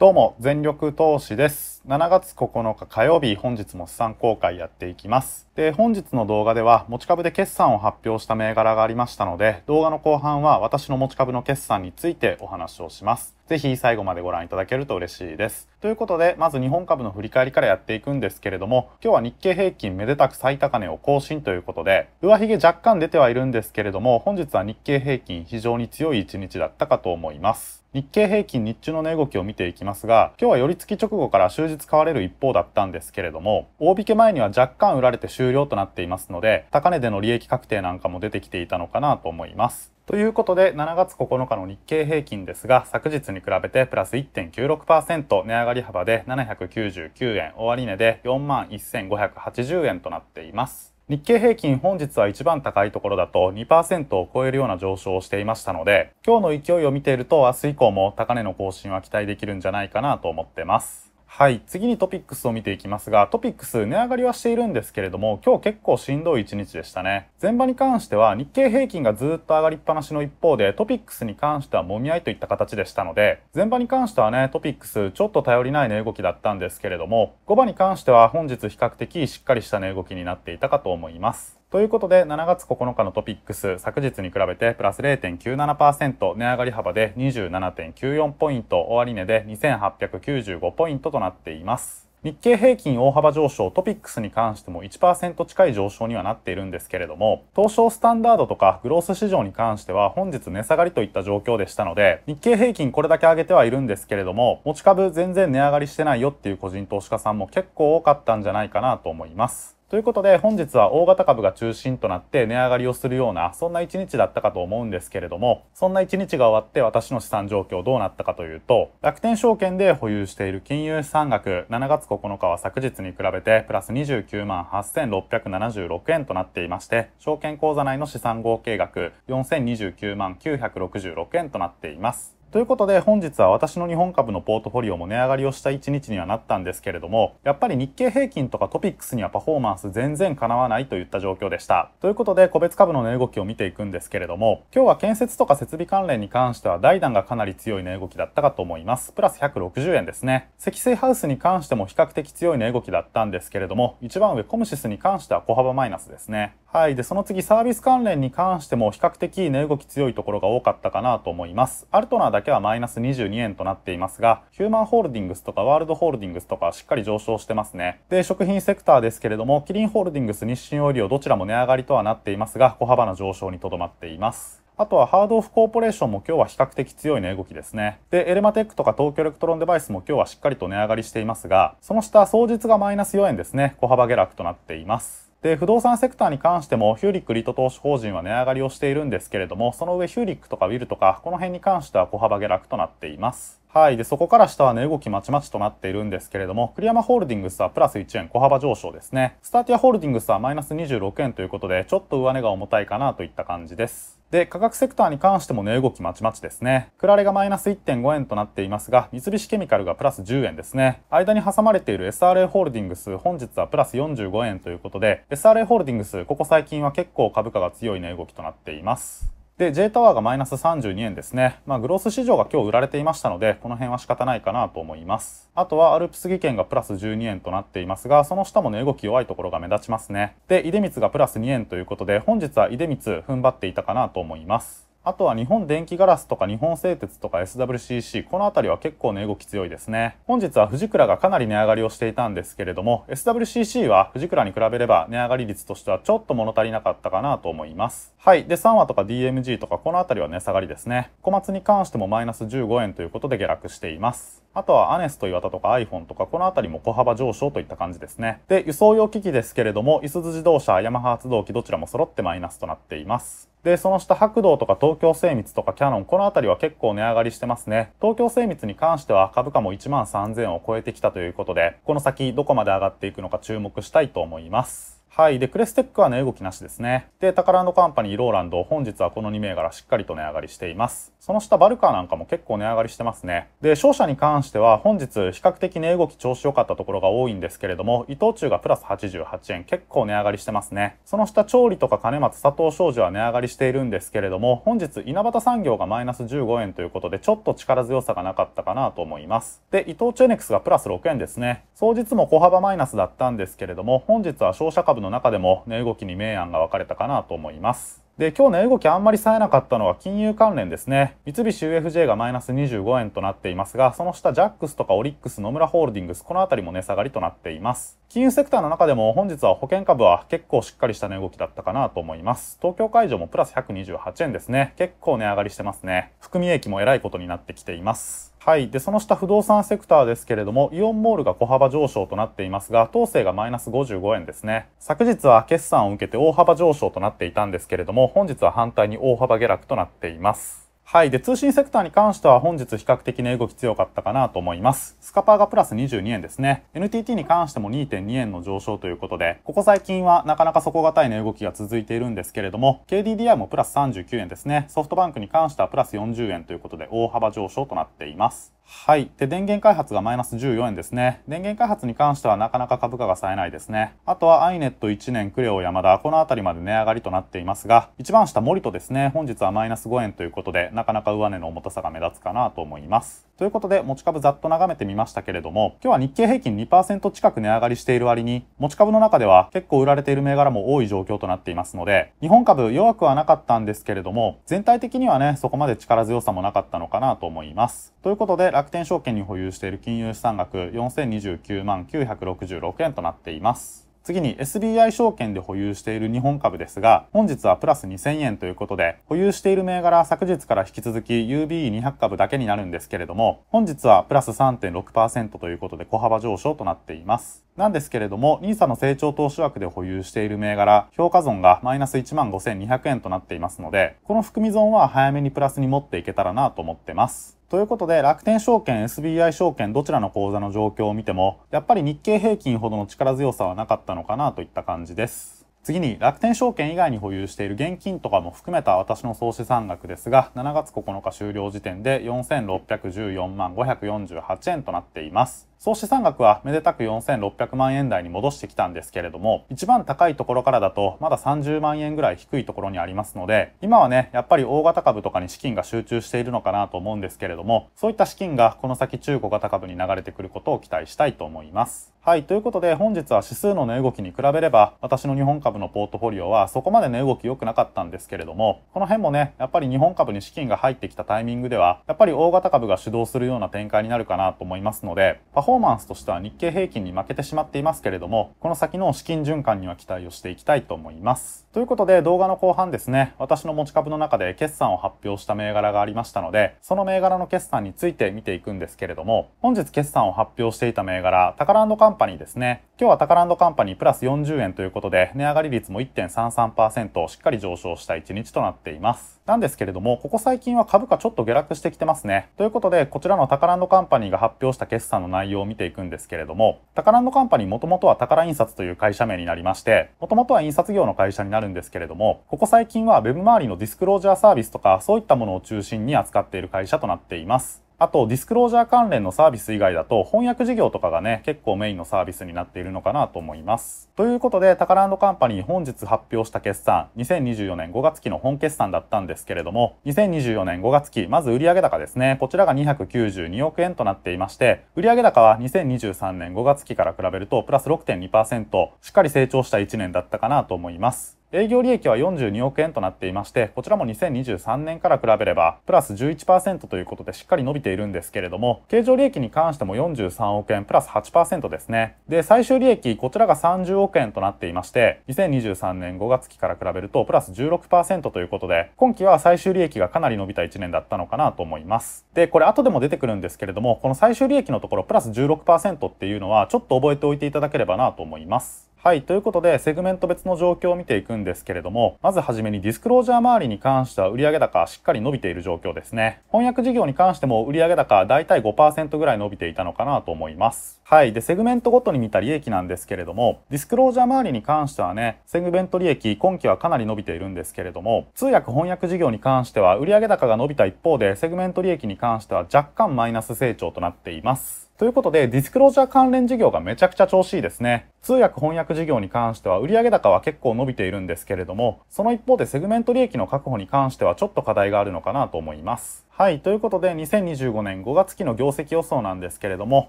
どうも、全力投資です。。7月9日火曜日、本日も資産公開やっていきます。で、本日の動画では持ち株で決算を発表した銘柄がありましたので、動画の後半は私の持ち株の決算についてお話をします。ぜひ最後までご覧いただけると嬉しいです。ということで、まず日本株の振り返りからやっていくんですけれども、今日は日経平均めでたく最高値を更新ということで、上髭若干出てはいるんですけれども、本日は日経平均非常に強い一日だったかと思います。日経平均日中の値動きを見ていきますが、今日は寄り付き直後から終日使われる一方だったんですけれども、大引け前には若干売られて終了となっていますので、高値での利益確定なんかも出てきていたのかなと思います。ということで、7月9日の日経平均ですが、昨日に比べてプラス1.96%値上がり幅で799円、終値で41,580円となっています。日経平均本日は一番高いところだと2%を超えるような上昇をしていましたので、今日の勢いを見ていると明日以降も高値の更新は期待できるんじゃないかなと思ってます。はい。次にトピックスを見ていきますが、トピックス値上がりはしているんですけれども、今日結構しんどい一日でしたね。前場に関しては日経平均がずっと上がりっぱなしの一方で、トピックスに関してはもみ合いといった形でしたので、前場に関してはね、トピックスちょっと頼りない値動きだったんですけれども、5場に関しては本日比較的しっかりした値動きになっていたかと思います。ということで、7月9日のトピックス、昨日に比べてプラス0.97%、値上がり幅で27.94ポイント、終値で2895ポイントとなっています。日経平均大幅上昇、トピックスに関しても1%近い上昇にはなっているんですけれども、東証スタンダードとかグロース市場に関しては本日値下がりといった状況でしたので、日経平均これだけ上げてはいるんですけれども、持ち株全然値上がりしてないよっていう個人投資家さんも結構多かったんじゃないかなと思います。ということで本日は大型株が中心となって値上がりをするようなそんな一日だったかと思うんですけれどもそんな一日が終わって私の資産状況どうなったかというと楽天証券で保有している金融資産額7月9日は昨日に比べてプラス29万8676円となっていまして証券口座内の資産合計額4029万966円となっていますということで本日は私の日本株のポートフォリオも値上がりをした一日にはなったんですけれども、やっぱり日経平均とかトピックスにはパフォーマンス全然かなわないといった状況でした。ということで個別株の値動きを見ていくんですけれども、今日は建設とか設備関連に関しては大弾がかなり強い値動きだったかと思います。プラス160円ですね。積水ハウスに関しても比較的強い値動きだったんですけれども、一番上コムシスに関しては小幅マイナスですね。はい。で、その次サービス関連に関しても比較的値動き強いところが多かったかなと思います。アルトナーだけはマイナス22円となっていますが、ヒューマンホールディングスとかワールドホールディングスとかしっかり上昇してますね。で、食品セクターですけれども、キリンホールディングス、日清オイリオどちらも値上がりとはなっていますが、小幅な上昇にとどまっています。あとはハードオフコーポレーションも今日は比較的強い値、動きですね。で、エレマテックとか東京エレクトロンデバイスも今日はしっかりと値上がりしていますが、その下、総日がマイナス4円ですね、小幅下落となっています。で、不動産セクターに関しても、ヒューリックリート投資法人は値上がりをしているんですけれども、その上ヒューリックとかウィルとか、この辺に関しては小幅下落となっています。はい。で、そこから下は値、ね、動きまちまちとなっているんですけれども、栗山ホールディングスはプラス1円小幅上昇ですね。スターティアホールディングスはマイナス26円ということで、ちょっと上値が重たいかなといった感じです。で、価格セクターに関しても値、ね、動きまちまちですね。クラレがマイナス1.5円となっていますが、三菱ケミカルがプラス10円ですね。間に挟まれている SRA ホールディングス、本日はプラス45円ということで、SRA ホールディングス、ここ最近は結構株価が強い値、ね、動きとなっています。で、J タワーがマイナス32円ですね。まあ、グロース市場が今日売られていましたので、この辺は仕方ないかなと思います。あとは、アルプス技研がプラス12円となっていますが、その下もね、動き弱いところが目立ちますね。で、出光がプラス2円ということで、本日は出光踏ん張っていたかなと思います。あとは日本電気ガラスとか日本製鉄とか SWCC、この辺りは結構値動き強いですね。本日は藤倉がかなり値上がりをしていたんですけれども、SWCC は藤倉に比べれば値上がり率としてはちょっと物足りなかったかなと思います。はい。で、3話とか DMG とかこの辺りは値下がりですね。小松に関してもマイナス15円ということで下落しています。あとはアネスト岩田とか iPhone とかこの辺りも小幅上昇といった感じですね。で、輸送用機器ですけれども、イスズ自動車、ヤマハ発動機どちらも揃ってマイナスとなっています。で、その下、白道とか東京精密とかキャノン、この辺りは結構値上がりしてますね。東京精密に関しては株価も1万3000を超えてきたということで、この先どこまで上がっていくのか注目したいと思います。はい。で、クレステックは値、ね、動きなしですね。で、タカランドカンパニー、ローランド、本日はこの2銘柄しっかりと値上がりしています。その下、バルカーなんかも結構値上がりしてますね。で、商社に関しては、本日比較的値動き調子良かったところが多いんですけれども、伊藤忠がプラス88円、結構値上がりしてますね。その下、調理とか金松、佐藤商事は値上がりしているんですけれども、本日、稲畑産業がマイナス15円ということで、ちょっと力強さがなかったかなと思います。で、伊藤忠ネクスがプラス6円ですね。総日も小幅マイナスだったんですけれども、本日は株株の中でも値動きに明暗が分かれたかなと思います。で、今日値動きあんまり冴えなかったのは金融関連ですね。三菱 UFJ がマイナス25円となっていますが、その下ジャックスとかオリックス、野村ホールディングス、この辺りも値下がりとなっています。金融セクターの中でも本日は保険株は結構しっかりした値動きだったかなと思います。東京会場もプラス128円ですね。結構値上がりしてますね。含み益もえらいことになってきています。はい。で、その下、不動産セクターですけれども、イオンモールが小幅上昇となっていますが、当世がマイナス55円ですね。昨日は決算を受けて大幅上昇となっていたんですけれども、本日は反対に大幅下落となっています。はい。で、通信セクターに関しては本日比較的値動き強かったかなと思います。スカパーがプラス22円ですね。NTT に関しても2.2円の上昇ということで、ここ最近はなかなか底堅い値動きが続いているんですけれども、KDDI もプラス39円ですね。ソフトバンクに関してはプラス40円ということで大幅上昇となっています。はい。で、電源開発がマイナス14円ですね。電源開発に関してはなかなか株価が冴えないですね。あとはアイネット1年、クレオ山田、この辺りまで値上がりとなっていますが、一番下森とですね、本日はマイナス5円ということで、なかなか上値の重たさが目立つかなと思います。ということで、持ち株ざっと眺めてみましたけれども、今日は日経平均2%近く値上がりしている割に、持ち株の中では結構売られている銘柄も多い状況となっていますので、日本株弱くはなかったんですけれども、全体的にはね、そこまで力強さもなかったのかなと思います。ということで、楽天証券に保有している金融資産額4029万966円となっています。次に SBI 証券で保有している日本株ですが、本日はプラス2000円ということで、保有している銘柄は昨日から引き続き UBE200 株だけになるんですけれども、本日はプラス3.6%ということで小幅上昇となっています。なんですけれども、NISA の成長投資枠で保有している銘柄、評価損がマイナス15,200円となっていますので、この含み損は早めにプラスに持っていけたらなと思ってます。ということで、楽天証券、SBI 証券、どちらの口座の状況を見ても、やっぱり日経平均ほどの力強さはなかったのかなといった感じです。次に、楽天証券以外に保有している現金とかも含めた私の総資産額ですが、7月9日終了時点で4614万548円となっています。総資産額はめでたく4600万円台に戻してきたんですけれども、一番高いところからだとまだ30万円ぐらい低いところにありますので、今はね、やっぱり大型株とかに資金が集中しているのかなと思うんですけれども、そういった資金がこの先中古型株に流れてくることを期待したいと思います。はい。ということで、本日は指数の値動きに比べれば、私の日本株のポートフォリオはそこまで値動き良くなかったんですけれども、この辺もね、やっぱり日本株に資金が入ってきたタイミングでは、やっぱり大型株が主導するような展開になるかなと思いますので、パフフォーマンスとしては日経平均に負けてしまっていますけれども、この先の資金循環には期待をしていきたいと思います。ということで動画の後半ですね、私の持ち株の中で決算を発表した銘柄がありましたので、その銘柄の決算について見ていくんですけれども、本日決算を発表していた銘柄、タカランドカンパニーですね。今日はタカランドカンパニープラス40円ということで、値上がり率も1.33%しっかり上昇した1日となっています。なんですけれども、ここ最近は株価ちょっと下落してきてますね。ということで、こちらのタカランドカンパニーが発表した決算の内容を見ていくんですけれども、タカランドカンパニーもともとはタカラ印刷という会社名になりまして、もともとは印刷業の会社になるんですけれども、ここ最近は Web 周りのディスクロージャーサービスとか、そういったものを中心に扱っている会社となっています。あと、ディスクロージャー関連のサービス以外だと、翻訳事業とかがね、結構メインのサービスになっているのかなと思います。ということで、タカランドカンパニー本日発表した決算、2024年5月期の本決算だったんですけれども、2024年5月期、まず売上高ですね、こちらが292億円となっていまして、売上高は2023年5月期から比べると、プラス6.2%、しっかり成長した1年だったかなと思います。営業利益は42億円となっていまして、こちらも2023年から比べれば、プラス11%ということでしっかり伸びているんですけれども、経常利益に関しても43億円、プラス8%ですね。で、最終利益、こちらが30億円となっていまして、2023年5月期から比べると、プラス16%ということで、今期は最終利益がかなり伸びた1年だったのかなと思います。で、これ後でも出てくるんですけれども、この最終利益のところ、プラス16%っていうのは、ちょっと覚えておいていただければなと思います。はい。ということで、セグメント別の状況を見ていくんですけれども、まずはじめにディスクロージャー周りに関しては売上高しっかり伸びている状況ですね。翻訳事業に関しても売上高だいたい5%ぐらい伸びていたのかなと思います。はい。で、セグメントごとに見た利益なんですけれども、ディスクロージャー周りに関してはね、セグメント利益今期はかなり伸びているんですけれども、通訳翻訳事業に関しては売上高が伸びた一方で、セグメント利益に関しては若干マイナス成長となっています。ということで、ディスクロージャー関連事業がめちゃくちゃ調子いいですね。通訳翻訳事業に関しては売上高は結構伸びているんですけれども、その一方でセグメント利益の確保に関してはちょっと課題があるのかなと思います。はい。ということで、2025年5月期の業績予想なんですけれども、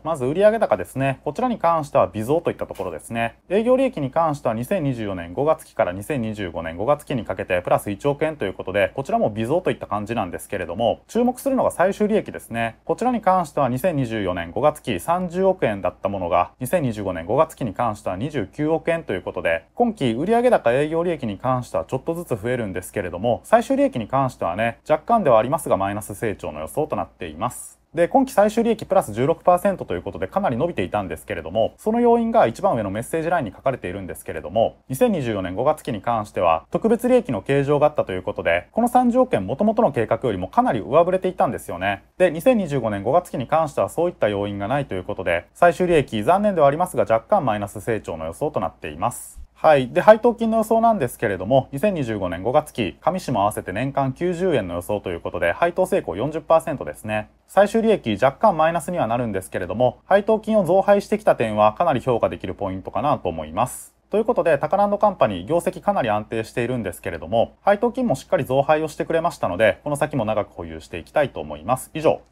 まず売上高ですね。こちらに関しては微増といったところですね。営業利益に関しては2024年5月期から2025年5月期にかけてプラス1億円ということで、こちらも微増といった感じなんですけれども、注目するのが最終利益ですね。こちらに関しては2024年5月期30億円だったものが、2025年5月期に関してしては29億円ということで、今期売上高営業利益に関してはちょっとずつ増えるんですけれども、最終利益に関してはね、若干ではありますがマイナス成長の予想となっています。で、今期最終利益プラス16%ということでかなり伸びていたんですけれども、その要因が一番上のメッセージラインに書かれているんですけれども、2024年5月期に関しては、特別利益の形状があったということで、この3条件元々の計画よりもかなり上振れていたんですよね。で、2025年5月期に関してはそういった要因がないということで、最終利益残念ではありますが若干マイナス成長の予想となっています。はい。で、配当金の予想なんですけれども、2025年5月期、上市も合わせて年間90円の予想ということで、配当成功40%ですね。最終利益若干マイナスにはなるんですけれども、配当金を増配してきた点はかなり評価できるポイントかなと思います。ということで、タカランドカンパニー、業績かなり安定しているんですけれども、配当金もしっかり増配をしてくれましたので、この先も長く保有していきたいと思います。以上、